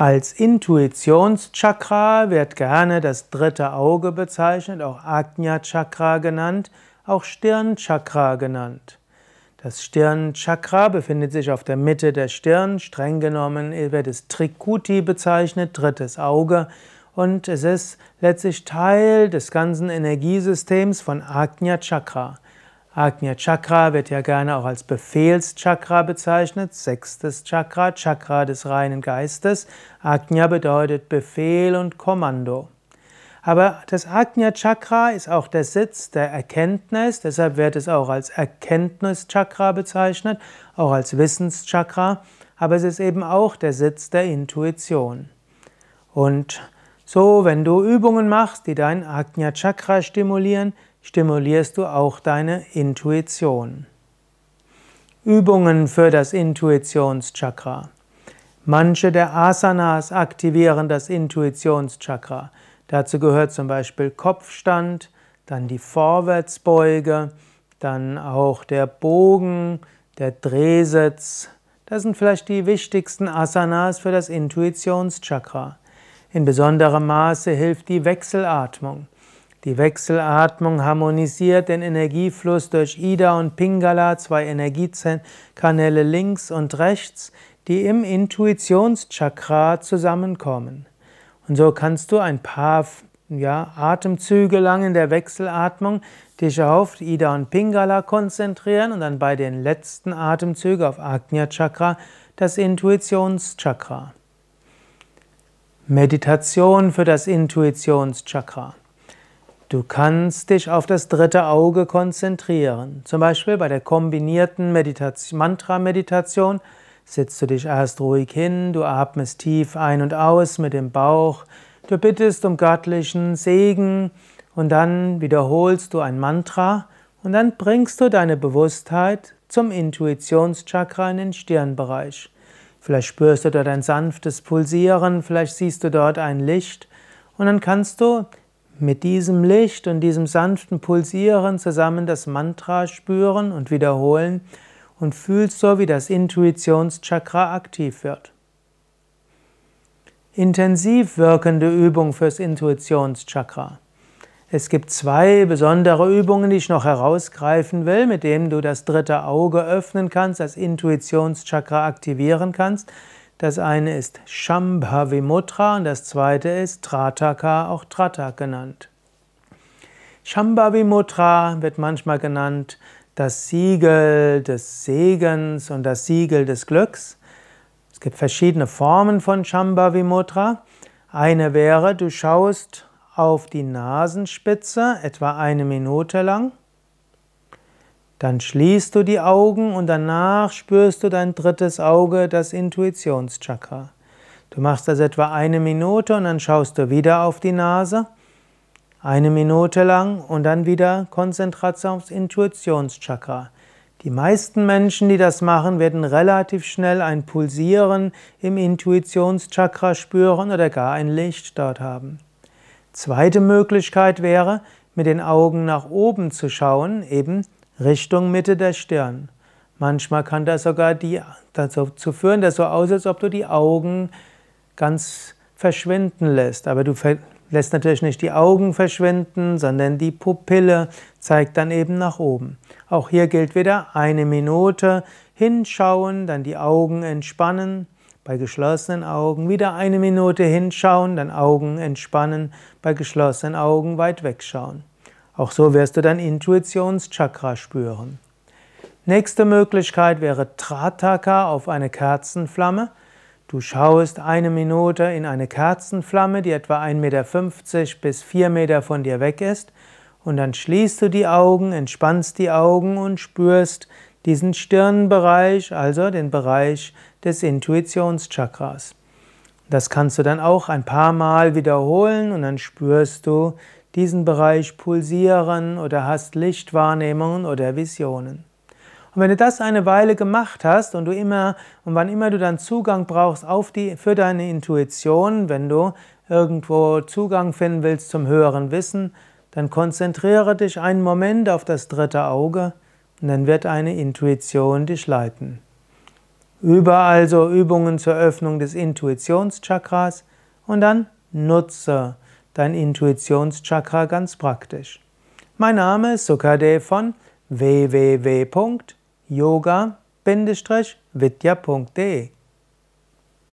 Als Intuitionschakra wird gerne das dritte Auge bezeichnet, auch Ajna Chakra genannt, auch Stirnchakra genannt. Das Stirnchakra befindet sich auf der Mitte der Stirn, streng genommen wird es Trikuti bezeichnet, drittes Auge, und es ist letztlich Teil des ganzen Energiesystems von Ajna Chakra. Agnya Chakra wird ja gerne auch als Befehlschakra bezeichnet, sechstes Chakra, Chakra des reinen Geistes. Agnya bedeutet Befehl und Kommando. Aber das Agnya Chakra ist auch der Sitz der Erkenntnis, deshalb wird es auch als Erkenntnischakra bezeichnet, auch als Wissenschakra, aber es ist eben auch der Sitz der Intuition. Und so, wenn du Übungen machst, die dein Agnya Chakra stimulieren, stimulierst du auch deine Intuition. Übungen für das Intuitionschakra. Manche der Asanas aktivieren das Intuitionschakra. Dazu gehört zum Beispiel Kopfstand, dann die Vorwärtsbeuge, dann auch der Bogen, der Drehsitz. Das sind vielleicht die wichtigsten Asanas für das Intuitionschakra. In besonderem Maße hilft die Wechselatmung. Die Wechselatmung harmonisiert den Energiefluss durch Ida und Pingala, zwei Energiekanäle links und rechts, die im Intuitionschakra zusammenkommen. Und so kannst du ein paar ja, Atemzüge lang in der Wechselatmung dich auf Ida und Pingala konzentrieren und dann bei den letzten Atemzügen auf Agnya Chakra, das Intuitionschakra. Meditation für das Intuitionschakra. Du kannst dich auf das dritte Auge konzentrieren. Zum Beispiel bei der kombinierten Mantra-Meditation sitzt du dich erst ruhig hin, du atmest tief ein und aus mit dem Bauch, du bittest um göttlichen Segen und dann wiederholst du ein Mantra und dann bringst du deine Bewusstheit zum Intuitionschakra in den Stirnbereich. Vielleicht spürst du dort ein sanftes Pulsieren, vielleicht siehst du dort ein Licht und dann kannst du mit diesem Licht und diesem sanften Pulsieren zusammen das Mantra spüren und wiederholen und fühlst so, wie das Intuitionschakra aktiv wird. Intensiv wirkende Übung fürs Intuitionschakra. Es gibt zwei besondere Übungen, die ich noch herausgreifen will, mit denen du das dritte Auge öffnen kannst, das Intuitionschakra aktivieren kannst. Das eine ist Shambhavi Mudra und das zweite ist Trataka, auch Trata genannt. Shambhavi Mudra wird manchmal genannt das Siegel des Segens und das Siegel des Glücks. Es gibt verschiedene Formen von Shambhavi Mudra. Eine wäre, du schaust auf die Nasenspitze etwa eine Minute lang dann schließt du die Augen und danach spürst du dein drittes Auge, das Intuitionschakra. Du machst das etwa eine Minute und dann schaust du wieder auf die Nase. Eine Minute lang und dann wieder Konzentration aufs Intuitionschakra. Die meisten Menschen, die das machen, werden relativ schnell ein Pulsieren im Intuitionschakra spüren oder gar ein Licht dort haben. Zweite Möglichkeit wäre, mit den Augen nach oben zu schauen, eben Richtung Mitte der Stirn. Manchmal kann das sogar die, dazu führen, dass so aussieht, als ob du die Augen ganz verschwinden lässt. Aber du lässt natürlich nicht die Augen verschwinden, sondern die Pupille zeigt dann eben nach oben. Auch hier gilt wieder eine Minute hinschauen, dann die Augen entspannen. Bei geschlossenen Augen wieder eine Minute hinschauen, dann Augen entspannen, bei geschlossenen Augen weit wegschauen. Auch so wirst du dein Intuitionschakra spüren. Nächste Möglichkeit wäre Trataka auf eine Kerzenflamme. Du schaust eine Minute in eine Kerzenflamme, die etwa 1,50 Meter bis 4 Meter von dir weg ist, und dann schließt du die Augen, entspannst die Augen und spürst diesen Stirnbereich, also den Bereich des Intuitionschakras. Das kannst du dann auch ein paar Mal wiederholen und dann spürst du diesen Bereich pulsieren oder hast Lichtwahrnehmungen oder Visionen. Und wenn du das eine Weile gemacht hast und du immer und wann immer du dann Zugang brauchst auf die für deine Intuition, wenn du irgendwo Zugang finden willst zum höheren Wissen, dann konzentriere dich einen Moment auf das dritte Auge und dann wird eine Intuition dich leiten. Übe also Übungen zur Öffnung des Intuitionschakras und dann nutze dein Intuitionschakra ganz praktisch. Mein Name ist Sukadev von www.yoga-vidya.de